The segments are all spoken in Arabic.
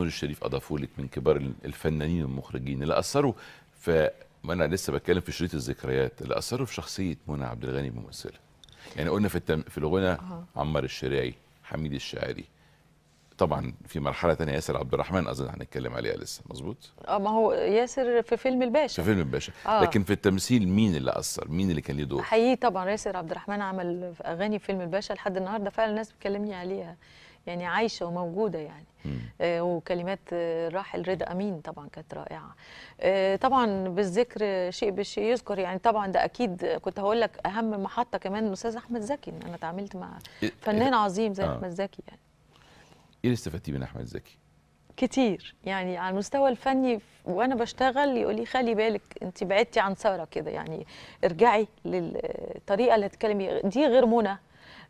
نور الشريف اضافوا لك من كبار الفنانين المخرجين اللي اثروا في وانا لسه بتكلم في شريط الذكريات اللي اثروا في شخصيه منى عبد الغني الممثله يعني قلنا في التم... في الغنى آه. عمار الشريعي حميد الشاعري طبعا في مرحله ثانيه ياسر عبد الرحمن اظن هنتكلم عليها لسه مظبوط اه ما هو ياسر في فيلم الباشا في فيلم الباشا آه. لكن في التمثيل مين اللي اثر مين اللي كان ليه دور حقيقي طبعا ياسر عبد الرحمن عمل اغاني فيلم الباشا لحد النهارده فعلا الناس بتكلمني عليها يعني عايشه وموجوده يعني آه وكلمات الراحل آه، رضا امين طبعا كانت رائعه آه طبعا بالذكر شيء بشيء يذكر يعني طبعا ده اكيد كنت هقول لك اهم محطه كمان الاستاذ احمد زكي انا اتعاملت مع إيه، إيه، فنان إيه، عظيم زي آه. احمد زكي يعني ايه اللي استفدتيه من احمد زكي؟ كتير يعني على المستوى الفني وانا بشتغل يقول لي خلي بالك انت بعدتي عن ساره كده يعني ارجعي للطريقه اللي هتتكلمي دي غير منى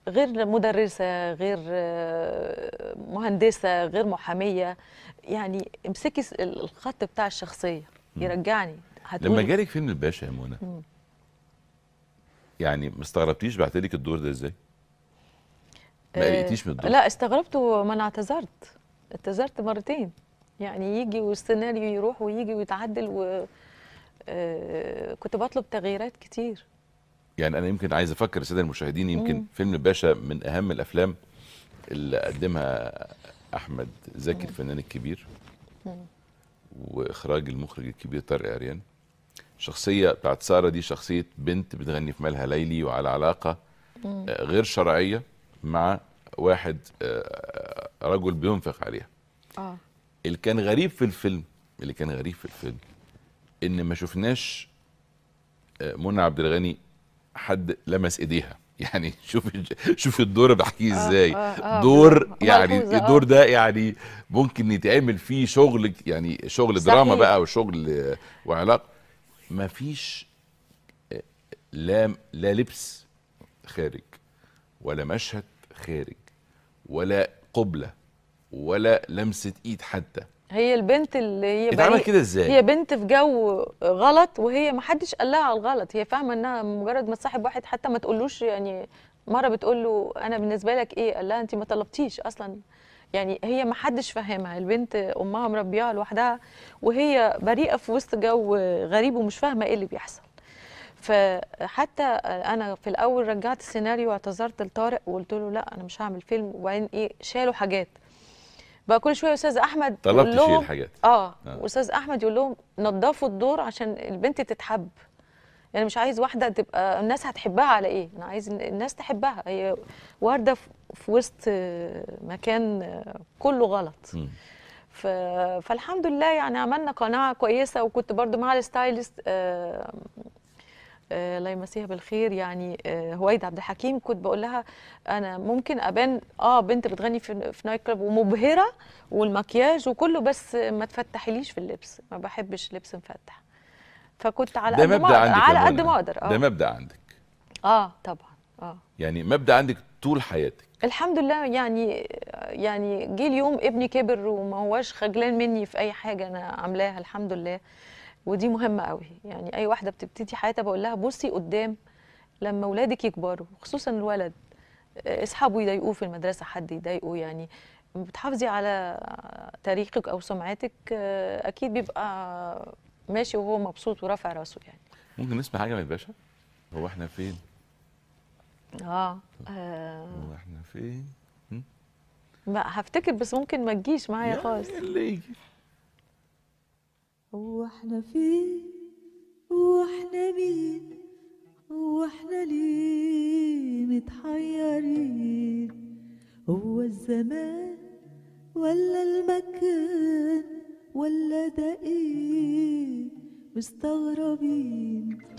غير مدرسه غير آه، مهندسه غير محاميه يعني امسكي الخط بتاع الشخصيه يرجعني هتقولي لما جالك فيلم الباشا يا منى يعني ما استغربتيش بعتلك الدور ده ازاي؟ ما آه، قلقتيش من الدور؟ لا استغربت وما انا اعتذرت اعتذرت مرتين يعني يجي والسيناريو يروح ويجي ويتعدل و آه، كنت بطلب تغييرات كتير يعني انا يمكن عايز افكر الساده المشاهدين يمكن مم. فيلم باشا من اهم الافلام اللي قدمها احمد زكي الفنان الكبير واخراج المخرج الكبير طارق عريان الشخصيه بتاعت ساره دي شخصيه بنت بتغني في مالها ليلي وعلى علاقه آه، غير شرعيه مع واحد آه، رجل بينفق عليها اه اللي كان غريب في الفيلم اللي كان غريب في الفيلم ان ما شفناش آه، منى عبد الغني حد لمس ايديها يعني شوف شوف الدور بحكيه آه، ازاي آه آه يعني آه دور يعني الدور ده يعني ممكن يتعمل فيه شغل يعني شغل صحيح. دراما بقى وشغل آه، وعلاقه ما فيش آه، لا لا لبس خارج ولا مشهد خارج ولا قبله ولا لمسه ايد حتى هي البنت اللي هي بتعمل كده ازاي هي بنت في جو غلط وهي ما حدش قال لها على الغلط هي فاهمه انها مجرد ما تصاحب واحد حتى ما تقولوش يعني مره بتقول له انا بالنسبه لك ايه قال لها انت ما طلبتيش اصلا يعني هي ما حدش فاهمها البنت امها مربياها لوحدها وهي بريئه في وسط جو غريب ومش فاهمه ايه اللي بيحصل فحتى انا في الاول رجعت السيناريو واعتذرت لطارق وقلت له لا انا مش هعمل فيلم وبعدين ايه شالوا حاجات بقى كل شويه استاذ احمد طلبت تشيل حاجات اه آه. احمد يقول لهم نظفوا الدور عشان البنت تتحب يعني مش عايز واحده تبقى الناس هتحبها على ايه انا عايز الناس تحبها هي وارده في وسط آه، مكان آه، كله غلط م. ف... فالحمد لله يعني عملنا قناعه كويسه وكنت برضو مع الستايلست آه، آه، الله يمسيها بالخير يعني آه، هويدا عبد الحكيم كنت بقول لها انا ممكن ابان اه بنت بتغني في, في نايت كلاب ومبهره والمكياج وكله بس ما تفتحليش في اللبس ما بحبش لبس مفتح فكنت على قد ما على قد ما اقدر آه. ده مبدا عندك اه طبعا اه يعني مبدا عندك طول حياتك الحمد لله يعني يعني جه اليوم ابني كبر وما هواش خجلان مني في اي حاجه انا عاملاها الحمد لله ودي مهمه قوي يعني اي واحده بتبتدي حياتها بقول لها بصي قدام لما اولادك يكبروا خصوصا الولد اصحابه يضايقوه في المدرسه حد يضايقه يعني بتحافظي على تاريخك او سمعتك اكيد بيبقى ماشي وهو مبسوط ورافع راسه يعني ممكن نسمع حاجه من الباشا هو احنا فين اه, هو احنا فين بقى هفتكر بس ممكن ما تجيش معايا خالص اللي يجي هو احنا فين هو احنا مين هو احنا ليه متحيرين هو الزمان ولا المكان ولا ده ايه مستغربين